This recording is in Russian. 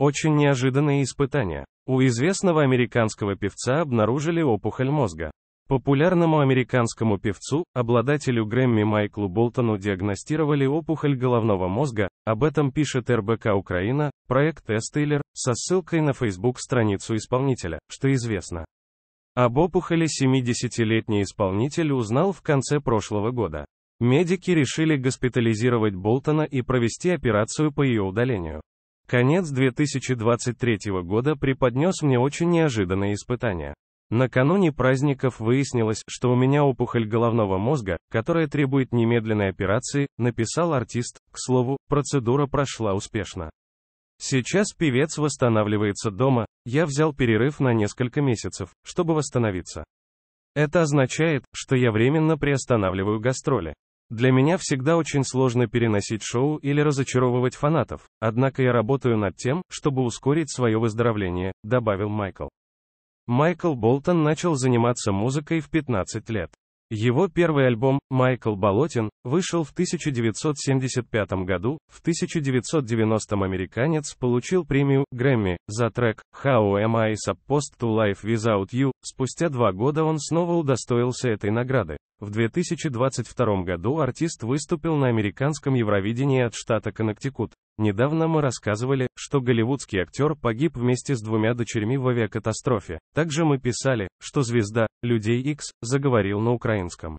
Очень неожиданные испытания. У известного американского певца обнаружили опухоль мозга. Популярному американскому певцу, обладателю Грэмми Майклу Болтону диагностировали опухоль головного мозга, об этом пишет РБК Украина, проект Эстейлер, со ссылкой на Facebook-страницу исполнителя, что известно. Об опухоли 70-летний исполнитель узнал в конце прошлого года. Медики решили госпитализировать Болтона и провести операцию по ее удалению. Конец 2023 года преподнес мне очень неожиданное испытание. Накануне праздников выяснилось, что у меня опухоль головного мозга, которая требует немедленной операции, написал артист, к слову, процедура прошла успешно. Сейчас певец восстанавливается дома, я взял перерыв на несколько месяцев, чтобы восстановиться. Это означает, что я временно приостанавливаю гастроли. Для меня всегда очень сложно переносить шоу или разочаровывать фанатов, однако я работаю над тем, чтобы ускорить свое выздоровление, добавил Майкл. Майкл Болтон начал заниматься музыкой в 15 лет. Его первый альбом «Майкл Болотин» вышел в 1975 году, в 1990 «Американец» получил премию «Грэмми» за трек «How am I supposed to Life without you», спустя два года он снова удостоился этой награды. В 2022 году артист выступил на американском Евровидении от штата Коннектикут. Недавно мы рассказывали, что голливудский актер погиб вместе с двумя дочерьми в авиакатастрофе. Также мы писали, что звезда «Людей X» заговорил на украинском.